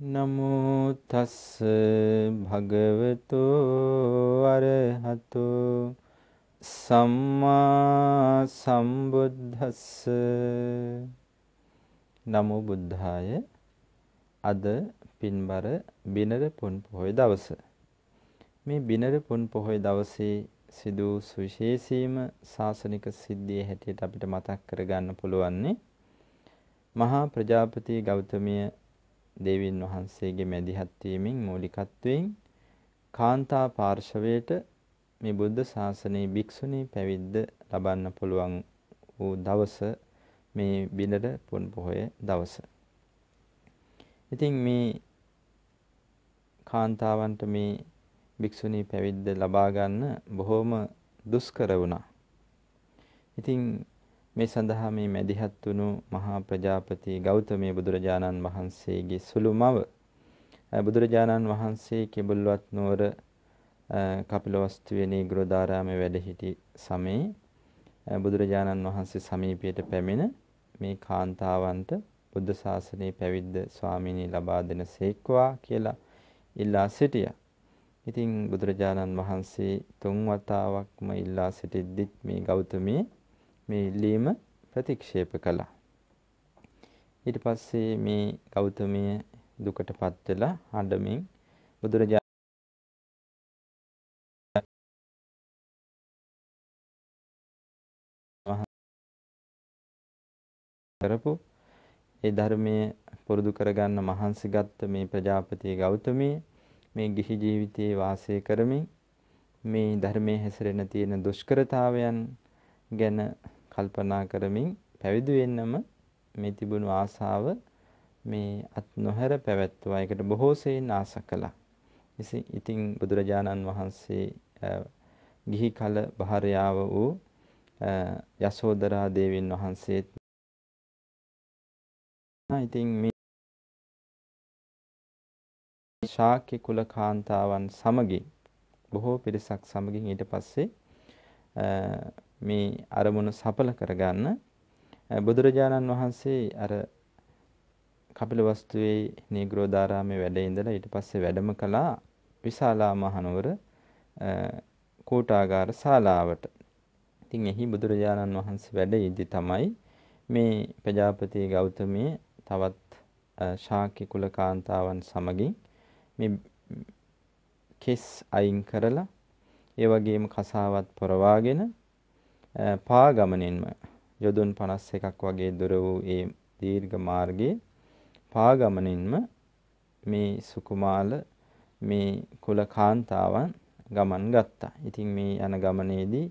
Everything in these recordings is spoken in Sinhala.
නමෝ තස්ස භගවතෝ අරහතෝ සම්මා සම්බුද්දස්ස නමෝ බුද්ධාය අද පින්බර බිනර පුන් පොහොය දවස මේ බිනර පුන් පොහොය දවසේ සිදු සුවිශේෂීම සාසනික සිද්ධිය හැටියට අපිට මතක් කරගන්න පුළුවන්නේ මහා ප්‍රජාපති ගෞතමීය දේවීන් වහන්සේගේ මැදිහත් වීමෙන් මූලිකත්වයෙන් කාන්තා පාර්ශවයට මේ බුද්ධ ශාසනයේ භික්ෂුණී පැවිද්ද ලබන්න පුළුවන් වූ දවස මේ බිඳට පුන් පොහොය දවස. ඉතින් මේ කාන්තාවන්ට මේ භික්ෂුණී පැවිද්ද ලබා ගන්න බොහොම දුෂ්කර වුණා. ඉතින් මේ සඳහා මේ මැදිහත් වුණු මහා ප්‍රජාපති ගෞතමී බුදුරජාණන් වහන්සේගේ සුළු මව බුදුරජාණන් වහන්සේ කිඹුල්වත් නුවර කපිලවස්තුවේනී ගුරුදාරාමේ වැඩ සිටි සමයේ බුදුරජාණන් වහන්සේ සමීපයට පැමිණ මේ කාන්තාවන්ට බුද්ධ ශාසනයේ පැවිද්ද ස්වාමිනී ලබා දෙනසේක්වා කියලා ඉල්ලා සිටියා. ඉතින් බුදුරජාණන් වහන්සේ තුන් වතාවක්ම ඉල්ලා සිටිද්දිත් මේ ගෞතමී මේ ඉල්ලීම ප්‍රතික්ෂේප කළා. ඊට පස්සේ මේ ගෞතමය දුකටපත් වෙලා හඬමින් බුදුරජාණන් කරපු ඒ ධර්මය පුරුදු කරගන්න මහන්සි ගත්ත මේ ප්‍රජාපති ගෞතමී මේ ගිහි ජීවිතයේ වාසය කරමින් මේ ධර්මයේ හැසිරෙන තියෙන දුෂ්කරතාවයන් ගැන කල්පනා කරමින් පැවිදි වෙන්නම මේ තිබුණු ආසාව මේ අත් නොහැර පැවැත්වුවා. ඒකට බොහෝ සෙයින් ආස කළා. ඉතින් බුදුරජාණන් වහන්සේ ගිහි කල භාර්යාව වූ යසෝදරා දේවීන් වහන්සේත් ඉතින් මේ ශාක්‍ය කුල කාන්තාවන් සමගින් බොහෝ පිරිසක් සමගින් ඊට පස්සේ මේ අරමුණු සඵල කරගන්න බුදුරජාණන් වහන්සේ අර කපිලවස්තුවේ නීග්‍රෝධාරාමේ වැඩ ඉඳලා ඊට පස්සේ වැඩම කළා විශාලා මහනුවර කෝටාගාර ශාලාවට. ඉතින් එහි බුදුරජාණන් වහන්සේ වැඩ ඉදි තමයි මේ ප්‍රජාපති ගෞතමී තවත් ශාක්‍ය කුලකාන්තාවන් සමගින් මේ කෙස් අයින් කරලා ඒ වගේම කසාවත් පොරවාගෙන පාගමනින්ම යොදුන් 51ක් වගේ දුර වූ ඒ දීර්ඝ මාර්ගයේ පාගමනින්ම මේ සුකුමාල මේ කුල කාන්තාවන් ගමන් ගත්තා. ඉතින් මේ යන ගමනේදී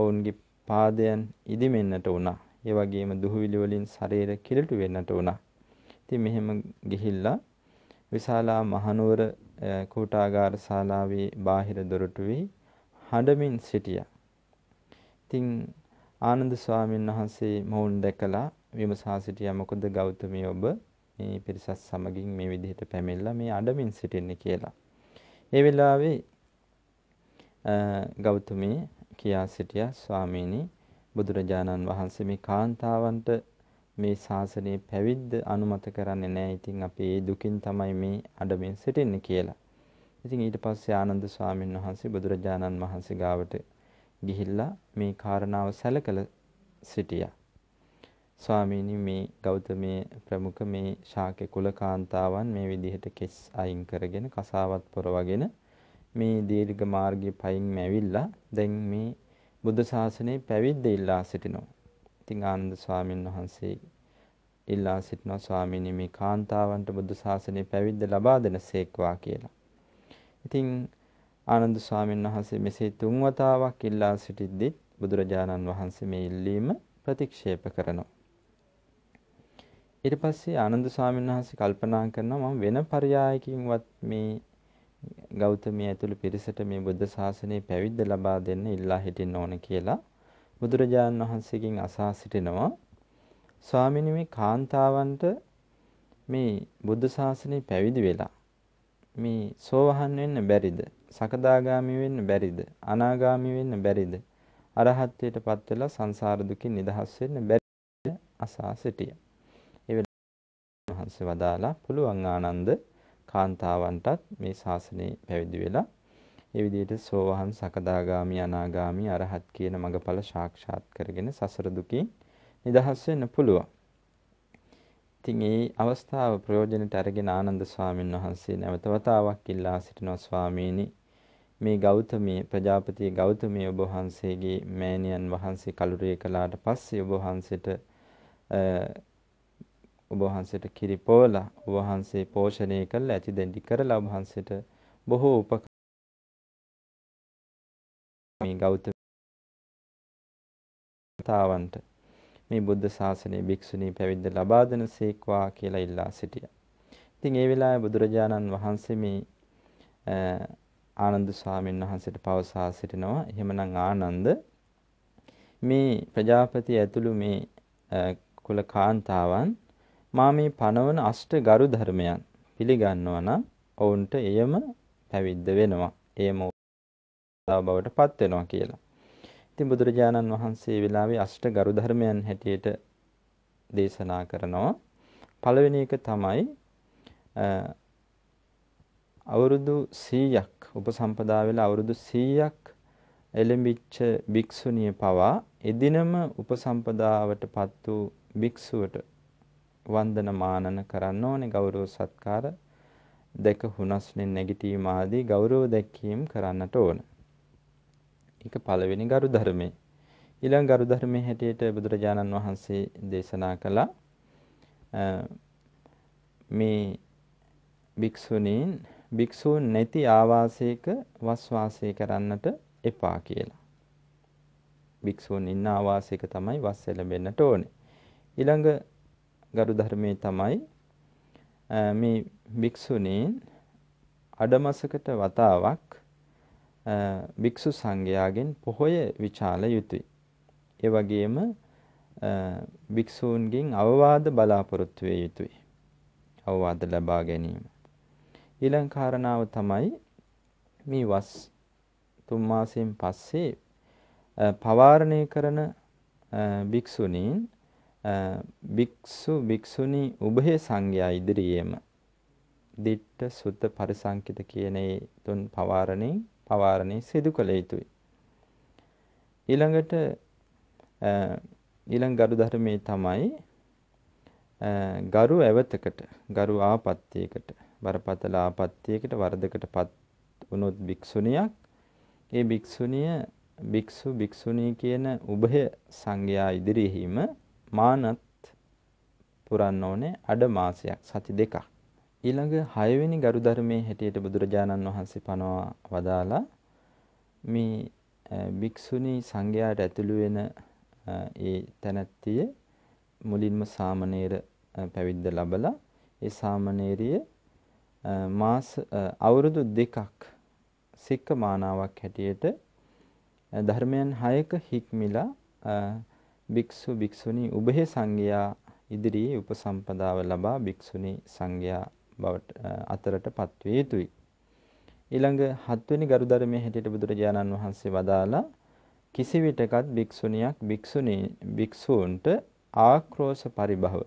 ඔවුන්ගේ පාදයන් ඉදිමෙන්නට වුණා. ඒ වගේම දුහවිලි වලින් ශරීර කිලුට වෙන්නට වුණා. ඉතින් මෙහෙම ගිහිල්ලා විශාලා මහනුවර කූටාගාර ශාලාවේ බාහිර දොරටුවේ හඬමින් සිටියා. ඉතින් ආනන්ද ස්වාමීන් වහන්සේ මොවුන් දැකලා විමසා සිටියා මොකද ගෞතමී ඔබ මේ පිරිසත් සමගින් මේ විදිහට පැමිණලා මේ අඩමින් සිටින්නේ කියලා. ඒ වෙලාවේ ගෞතමී කියා සිටියා ස්වාමීනි බුදුරජාණන් වහන්සේ මේ කාන්තාවන්ට මේ ශාසනයේ පැවිද්ද අනුමත කරන්නේ නැහැ. ඉතින් අපි ඒ දුකින් තමයි මේ අඩමින් සිටින්නේ කියලා. ඉතින් ඊට පස්සේ ආනන්ද ස්වාමීන් වහන්සේ බුදුරජාණන් වහන්සේ ගාවට ගිහිල්ලා මේ කාරණාව සැලකල සිටියා. ස්වාමීනි මේ ගෞතමයේ ප්‍රමුඛ මේ ශාක්‍ය කුල කාන්තාවන් මේ විදිහට කෙස් අයින් කරගෙන කසාවත් පොරවගෙන මේ දීර්ඝ මාර්ගයේ පයින් මැවිලා දැන් මේ බුද්ධ ශාසනයේ පැවිද්ද ඉල්ලා සිටිනවා. ඉතින් ආනන්ද ස්වාමීන් වහන්සේ ඉල්ලා සිටිනවා ස්වාමීනි මේ කාන්තාවන්ට බුද්ධ ශාසනයේ පැවිද්ද ලබා දෙනසේක්වා කියලා. ඉතින් ආනන්ද ස්වාමීන් වහන්සේ මෙසේ තුන් වතාවක් ඉල්ලා සිටිද්දී බුදුරජාණන් වහන්සේ මේ ඉල්ලීම ප්‍රතික්ෂේප කරනවා. ඊට පස්සේ ආනන්ද ස්වාමීන් වහන්සේ කල්පනා කරනවා මම වෙන පරයායකින්වත් මේ ගෞතමී ඇතුළු පිරිසට මේ බුද්ධ ශාසනය පැවිද්ද ලබා දෙන්න ඉල්ලා හිටින්න ඕන කියලා බුදුරජාණන් වහන්සේගෙන් අසා සිටිනවා. ස්වාමීනි මේ කාන්තාවන්ට මේ බුද්ධ ශාසනය පැවිදි වෙලා මේ සෝවහන් වෙන්න බැරිද සකදාගාමි වෙන්න බැරිද? අනාගාමි වෙන්න බැරිද? අරහත්ත්වයටපත් වෙලා සංසාර දුකින් නිදහස් වෙන්න බැරිද? අසා සිටියා. වහන්සේ වදාලා පුළුවන් ආනන්ද කාන්තාවන්ටත් මේ ශාසනය පැවිදි වෙලා ඒ විදිහට සෝවහන් සකදාගාමි අනාගාමි අරහත් කියන මඟඵල සාක්ෂාත් කරගෙන සසර දුකින් නිදහස් වෙන්න පුළුවන්. ඉතින් මේ අවස්ථාව ප්‍රයෝජනට අරගෙන ආනන්ද ස්වාමීන් වහන්සේ නැවත වතාවක් ඉල්ලා සිටිනවා ස්වාමීනි මේ ගෞතමී ප්‍රජාපති ගෞතමී ඔබ වහන්සේගේ මෑණියන් වහන්සේ කලුරේ කළාට පස්සේ ඔබ වහන්සේට ඔබ වහන්සේට කිරිපෝලා ඔබ වහන්සේ පෝෂණය කළ ඇතිදැඩි කරලා ඔබ වහන්සේට බොහෝ උපකාර මේ ගෞතමතාවන්ට මේ බුද්ධ ශාසනයේ භික්ෂුණී පැවිද්ද ලබා දෙනසේක්වා කියලා ඉල්ලා සිටියා. ඉතින් ඒ වෙලාවේ බුදුරජාණන් වහන්සේ මේ ආනන්ද ස්වාමීන් වහන්සේට පවසා සිටිනවා. එහෙමනම් ආනන්ද මේ ප්‍රජාපති ඇතුළු මේ කුල කාන්තාවන් මා මේ පනවන අෂ්ට ගරු ධර්මයන් පිළිගන්නවා නම් ඔවුන්ට එයම පැවිද්ද වෙනවා. එයම බවට පත් වෙනවා කියලා. ඉතින් බුදුරජාණන් වහන්සේ වෙලාවේ අෂ්ට ගරු ධර්මයන් හැටියට දේශනා කරනවා. පළවෙනි එක තමයි අවුරුදු 100ක් උපසම්පදා වෙලා අවුරුදු 100ක් එළඹිච්ච භික්ෂුණිය පවා එදිනම උපසම්පදාවටපත් වූ භික්ෂුවට වන්දන මානන කරන්න ඕනේ ගෞරව සත්කාර දැක හුනස්නේ නැගිටීම ආදී ගෞරව දැක්වීම කරන්නට ඕන. ඒක පළවෙනි ගරු ධර්මයේ. ඊළඟ ගරු ධර්මයේ හැටියට බුදුරජාණන් වහන්සේ දේශනා කළා මේ භික්ෂුණීන් භික්ෂූන් නැති ආවාසයක වස්වාසය කරන්නට එපා කියලා. භික්ෂූන් ඉන්න ආවාසයක තමයි වස් එළඹෙන්නට ඕනේ. ඊළඟ ගරු ධර්මයේ තමයි මේ භික්ෂුණීන් අඩමසකට වතාවක් භික්ෂු සංඝයාගෙන් පොහොය විචාල යුතුය. ඒ වගේම භික්ෂූන්ගෙන් අවවාද බලාපොරොත්තු විය යුතුය. අවවාද ලබා ගැනීම. ඊළඟ කාරණාව තමයි මේ වස් තුන් මාසයෙන් පස්සේ පවාරණය කරන භික්ෂුණීන් භික්ෂු භික්ෂුණී උභය සංඝයා ඉදිරියේම දිට්ඨ සුත පරිසංකිත කියන ඒ තුන් පවාරණේ පවාරණේ සිදු කළ යුතුයි ඊළඟට ඊළඟ ගරු ධර්මයේ තමයි ගරු ඇවතකට ගරු ආපත්‍යයකට බරපතල ආපත්‍යයකට වරදකටපත් වුණොත් භික්ෂුණියක් ඒ භික්ෂුණිය භික්ෂු භික්ෂුණී කියන උභය සංඝයා ඉදිරියෙහිම මානත් පුරන්න ඕනේ අඩ මාසයක් සති දෙකක් ඊළඟ 6 වෙනි ගරු ධර්මයේ හැටියට බුදුරජාණන් වහන්සේ පනවා වදාලා මේ භික්ෂුණී සංඝයාට ඇතුළු වෙන ඒ තැනැත්තිය මුලින්ම සාමණේර පැවිද්ද ලබලා ඒ සාමණේරිය මාස අවුරුදු දෙකක් සික්කමානාවක් හැටියට ධර්මයන් 6ක හික්මිලා භික්ෂු භික්ෂුණී උභය සංඝයා ඉදිරියේ උපසම්පදාව ලබා භික්ෂුණී සංඝයා බවට අතරටපත් වේ යුතුයි. ඊළඟ හත්වෙනි ගරු ධර්මයේ හැටියට බුදුරජාණන් වහන්සේ වදාලා කිසිවිටකත් භික්ෂුණියක් භික්ෂුණී භික්ෂූන්ට ආක්‍රෝෂ පරිභව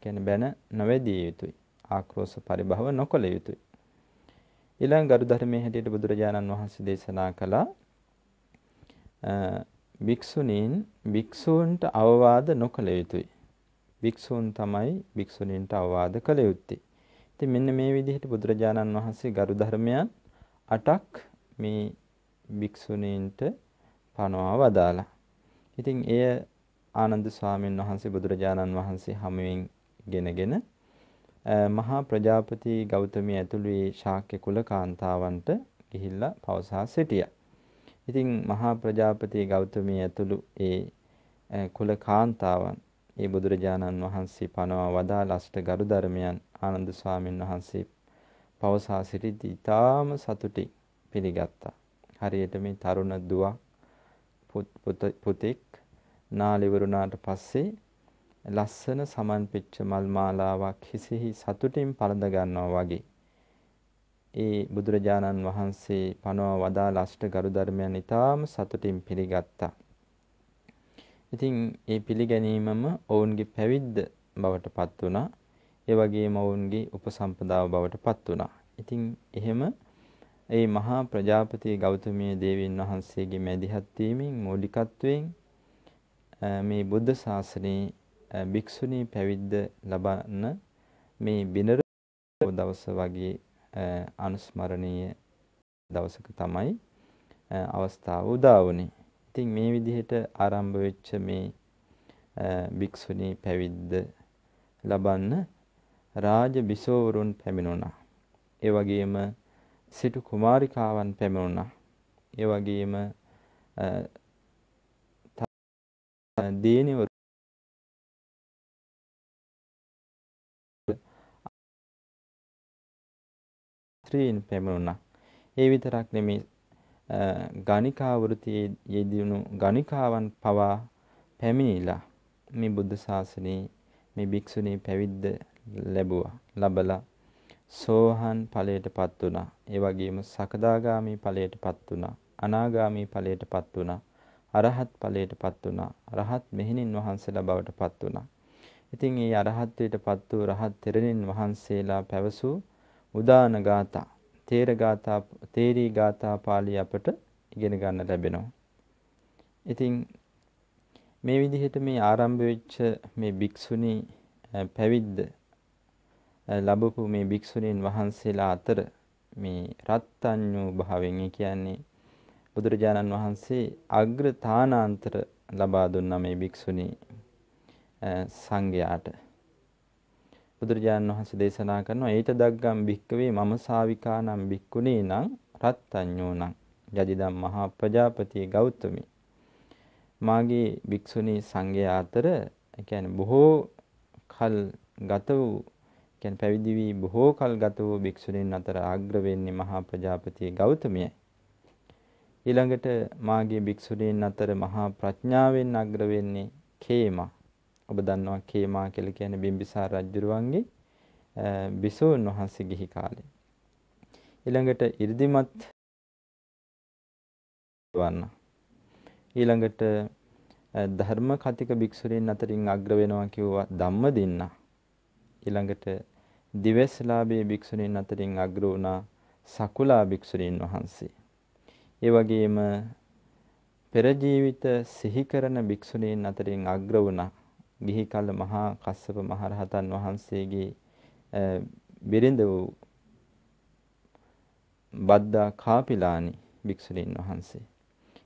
කියන්නේ බැන නොවැදී යුතුයි. ආක්‍රෝෂ පරිභව නොකළ යුතුය. ඊළඟ ගරු ධර්මයේ හැටියට බුදුරජාණන් වහන්සේ දේශනා කළා භික්ෂුණීන් භික්ෂූන්ට අවවාද නොකළ යුතුය. භික්ෂූන් තමයි භික්ෂුණීන්ට අවවාද කළ යුත්තේ. ඉතින් මෙන්න මේ විදිහට බුදුරජාණන් වහන්සේ ගරු ධර්මයන් අටක් මේ භික්ෂුණීන්ට පනවා වදාලා. ඉතින් එය ආනන්ද ස්වාමීන් වහන්සේ බුදුරජාණන් වහන්සේ හමුවෙන් ගෙනගෙන මහා ප්‍රජාපති ගෞතමී ඇතුළු ඒ ශාක්‍ය කුල කාන්තාවන්ට ගිහිල්ලා පවසා සිටියා. ඉතින් මහා ප්‍රජාපති ගෞතමී ඇතුළු ඒ කුල කාන්තාවන් ඒ බුදුරජාණන් වහන්සේ පනවා වදාළ අෂ්ට ගරු ධර්මයන් ආනන්ද ස්වාමීන් වහන්සේ පවසා සිටිද්දී ඊටාම සතුටින් පිළිගත්තා. හරියට මේ තරුණ දුවක් පුතෙක් නාලිවරුණාට පස්සේ ලස්සන සමන්පිච්ච මල් මාලාවක් හිසෙහි සතුටින් පළඳ ගන්නවා වගේ. ඒ බුදුරජාණන් වහන්සේ පනව වදාළ අෂ්ට ගරු ධර්මයන් ඊටාම සතුටින් පිළිගත්තා. ඉතින් ඒ පිළිගැනීමම ඔවුන්ගේ පැවිද්ද බවට පත් වුණා. ඒ වගේම ඔවුන්ගේ උපසම්පදාව බවට පත් වුණා. ඉතින් එහෙම ඒ මහා ප්‍රජාපති ගෞතමී දේවීන් වහන්සේගේ මැදිහත් වීමෙන් මූලිකත්වයෙන් මේ බුද්ධ ශාසනයේ භික්ෂුණී පැවිද්ද ලබන්න මේ බිනර දවස වගේ අනුස්මරණීය දවසක තමයි අවස්ථාව උදා වුනේ. ඉතින් මේ විදිහට ආරම්භ වෙච්ච මේ භික්ෂුණී පැවිද්ද ලබන්න රාජ බිසෝවරුන් පැමිණුණා. ඒ වගේම සිටු කුමාරිකාවන් පැමිණුණා. ඒ වගේම දේනිවරු ස්ත්‍රීන් පැමුණා. ඒ විතරක් නෙමේ ගණිකා වෘතියේ යෙදුණු ගණිකාවන් පවා පැමිණිලා මේ බුද්ධ ශාසනයේ මේ භික්ෂුණී පැවිද්ද ලැබුවා. ලබලා සෝහන් ඵලයටපත් වුණා. ඒ වගේම සකදාගාමි ඵලයටපත් වුණා. අනාගාමි ඵලයටපත් වුණා. අරහත් ඵලයටපත් වුණා. රහත් මෙහෙණින් වහන්සේලා බවටපත් වුණා. ඉතින් මේ අරහත්ත්වයටපත් වූ රහත් තෙරණින් වහන්සේලා පැවසූ උදාන ගාථා තේර ගාථා තේරී ගාථා පාළි අපට ඉගෙන ගන්න ලැබෙනවා. ඉතින් මේ විදිහට මේ ආරම්භ වෙච්ච මේ භික්ෂුණී පැවිද්ද ලැබපු මේ භික්ෂුණීන් වහන්සේලා අතර මේ රත්ත්‍ඤ්ඤෝ භාවයෙන් කියන්නේ බුදුරජාණන් වහන්සේ අග්‍ර තානාන්තර ලබා දුන්නා මේ භික්ෂුණී සංඝයාට බුදුරජාණන් වහන්සේ දේශනා කරනවා ඊට දග්ගම් භික්කවේ මම සාවිකානම් භික්කුණේ නම් රත්තඤ්ඤෝ නම් යදිදම් මහා ප්‍රජාපති ගෞතමී මාගේ භික්ෂුණී සංඝයා අතර කියන්නේ බොහෝ කල් ගත වූ කියන්නේ පැවිදි වී බොහෝ කල් ගත වූ භික්ෂුණීන් අතර ආග්‍ර වෙන්නේ මහා ප්‍රජාපති ගෞතමයයි ඊළඟට මාගේ භික්ෂුණීන් අතර මහා ප්‍රඥාවෙන් අග්‍ර වෙන්නේ කේමා ඔබ දන්නවා කේමා කියලා කියන්නේ බිම්බිසාර රජුරුවන්ගේ බිසෝන් වහන්සේ ගිහි කාලේ. ඊළඟට 이르දිමත් වන්න. ඊළඟට ධර්ම කතික භික්ෂුණීන් අතරින් අග්‍ර වෙනවා කිව්වා ධම්මදින්න. ඊළඟට දිවස්ලාභී භික්ෂුණීන් අතරින් අග්‍ර වුණා සකුලා භික්ෂුණීන් වහන්සේ. ඒ වගේම පෙර ජීවිත සිහි කරන භික්ෂුණීන් අතරින් අග්‍ර වුණා ගිහි කල මහා කස්සප මහරහතන් වහන්සේගේ බිරිඳ වූ බද්දා කාපිලානි භික්ෂුණීන් වහන්සේ.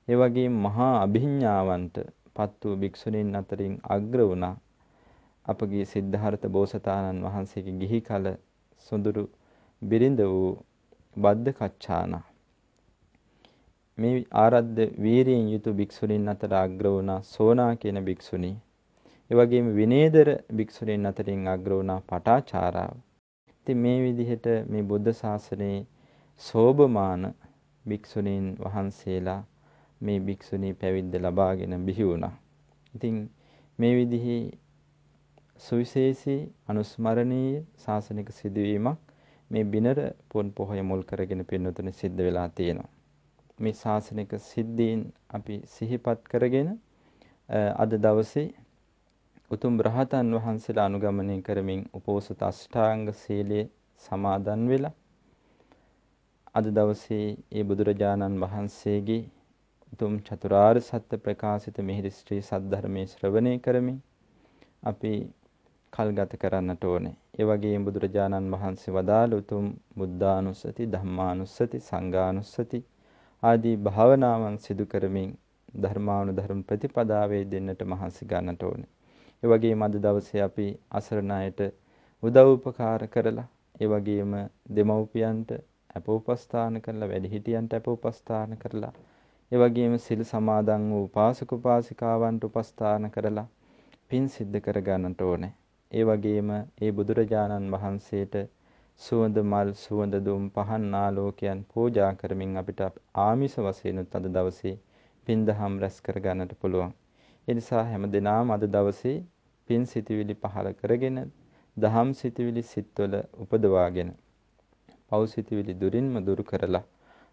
ඒ වගේ මහා අභිඥාවන්ට පත් වූ භික්ෂුණීන් අතරින් අග්‍ර වුණා අපගේ සිද්ධාර්ථ බෝසතාණන් වහන්සේගේ ගිහි කල සොඳුරු බිරිඳ වූ බද්ද කච්චාන මේ ආරද්ධ වීරියෙන් යුතු භික්ෂුණීන් අතර අග්‍ර වුණා සෝනා කියන භික්ෂුණී ඒ වගේම විනේදර භික්ෂුණීන් අතරින් අග්‍ර වුණා පටාචාරාව. ඉතින් මේ විදිහට මේ බුද්ධ ශාසනයේ සෝබමාන භික්ෂුණීන් වහන්සේලා මේ භික්ෂුණී පැවිද්ද ලබාගෙන බිහි වුණා. ඉතින් මේ විදිහේ සුවිශේෂී අනුස්මරණීය ශාසනික සිදුවීමක් මේ බිනර පොන් පොහොය මුල් කරගෙන පින්නතුන සිද්ධ වෙලා තියෙනවා. මේ ශාසනික සිද්ධීන් අපි සිහිපත් කරගෙන අද දවසේ උතුම් රහතන් වහන්සේලා අනුගමනය කරමින් උපෝසත අෂ්ටාංග සීලයේ සමාදන් වෙලා අද දවසේ ඒ බුදුරජාණන් වහන්සේගේ උතුම් චතුරාර්ය සත්‍ය ප්‍රකාශිත මිහිරි ශ්‍රී සද්ධර්මයේ ශ්‍රවණය කරමින් අපි කල්ගත කරන්නට ඕනේ. ඒ වගේම බුදුරජාණන් වහන්සේ වදාළ උතුම් බුද්ධානුස්සති, ධම්මානුස්සති, සංඝානුස්සති ආදී භාවනාවන් සිදු කරමින් ධර්මානුධර්ම ප්‍රතිපදාවේ දෙන්නට මහන්සි ගන්නට ඕනේ. ඒ වගේම අද දවසේ අපි අසරණ අයට උදව් උපකාර කරලා ඒ වගේම දෙමව්පියන්ට අපෝපස්ථාන කරලා වැඩිහිටියන්ට අපෝපස්ථාන කරලා ඒ වගේම සිල් සමාදන් වූ පාසක උපාසිකාවන්ට උපස්ථාන කරලා පින් සිද්ධ කර ගන්නට ඕනේ. ඒ වගේම ඒ බුදුරජාණන් වහන්සේට සුවඳ මල් සුවඳ දුම් පහන් ආලෝකයන් පූජා කරමින් අපිට ආමිෂ වශයෙන් අද දවසේ පින්දහම් රැස් කර ගන්නට පුළුවන්. ඒ නිසා හැම දිනම අද දවසේ පින් සිතිවිලි පහළ කරගෙන දහම් සිතිවිලි සිත්වල උපදවාගෙන පව් සිතිවිලි දුරින්ම දුරු කරලා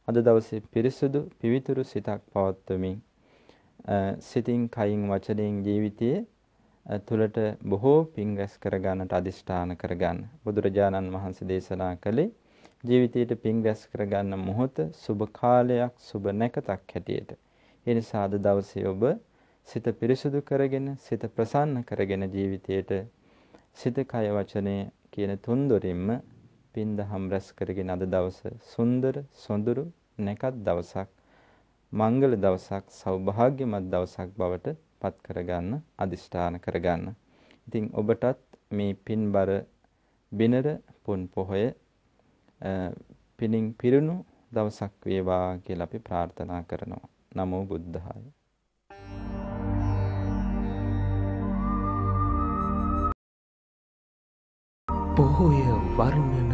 අද දවසේ පිරිසුදු පිවිතුරු සිතක් පවත්වමින් සිතින් කයින් වචනයෙන් ජීවිතයේ තුළට බොහෝ පින් රැස් කර ගන්නට අදිෂ්ඨාන කර ගන්න. බුදුරජාණන් වහන්සේ දේශනා කළේ ජීවිතයට පින් රැස් කර ගන්න මොහොත සුබ කාලයක් සුබ නැකතක් හැටියට. ඒ නිසා අද දවසේ ඔබ සිත පිරිසුදු කරගෙන සිත ප්‍රසන්න කරගෙන ජීවිතයට සිත කය වචනය කියන තුන් දොරින්ම පින්දහම් රැස් කරගෙන අද දවස සුන්දර සොඳුරු නැකත් දවසක් මංගල දවසක් සෞභාග්‍යමත් දවසක් බවට පත් කරගන්න අදිෂ්ඨාන කරගන්න. ඉතින් ඔබටත් මේ පින්බර බිනර පුන් පොහොය පිනින් පිරුණු දවසක් වේවා කියලා අපි ප්‍රාර්ථනා කරනවා. නමෝ බුද්ධාය போய வர்ணன்